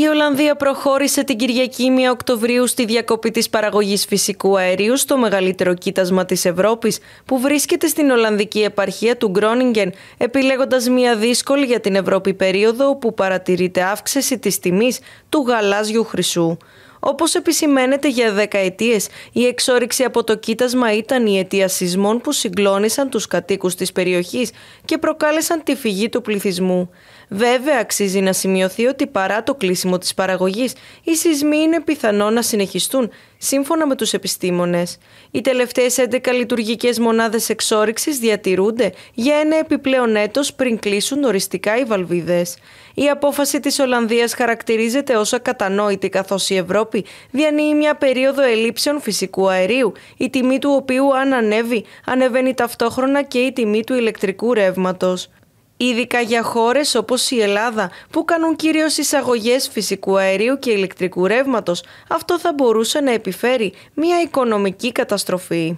Η Ολλανδία προχώρησε την Κυριακή 1 Οκτωβρίου στη διακοπή της παραγωγής φυσικού αερίου στο μεγαλύτερο κοίτασμα της Ευρώπης που βρίσκεται στην Ολλανδική επαρχία του Γκρόνιγκεν επιλέγοντας μια δύσκολη για την Ευρώπη περίοδο όπου παρατηρείται αύξηση της τιμής του γαλάζιου χρυσού. Όπως επισημαίνεται για δεκαετίες, η εξόριξη από το κοίτασμα ήταν η αιτία σεισμών που συγκλώνησαν τους κατοίκους της περιοχής και προκάλεσαν τη φυγή του πληθυσμού. Βέβαια, αξίζει να σημειωθεί ότι παρά το κλείσιμο της παραγωγής, οι σεισμοί είναι πιθανό να συνεχιστούν, σύμφωνα με τους επιστήμονες. Οι τελευταίες 11 λειτουργικές μονάδες εξόριξης διατηρούνται για ένα επιπλέον έτος πριν κλείσουν οριστικά οι βαλβίδες. Η απόφαση της Ολλανδίας χαρακτηρίζεται ως ακατανόητη καθώς η Ευρώπη Ευρώπη διανύει μια περίοδο ελήψεων φυσικού αερίου, η τιμή του οποίου αν ανέβει, ανεβαίνει ταυτόχρονα και η τιμή του ηλεκτρικού ρεύματος. Ειδικά για χώρες όπως η Ελλάδα που κάνουν κυρίως εισαγωγές φυσικού αερίου και ηλεκτρικού ρεύματος, αυτό θα μπορούσε να επιφέρει μια οικονομική καταστροφή.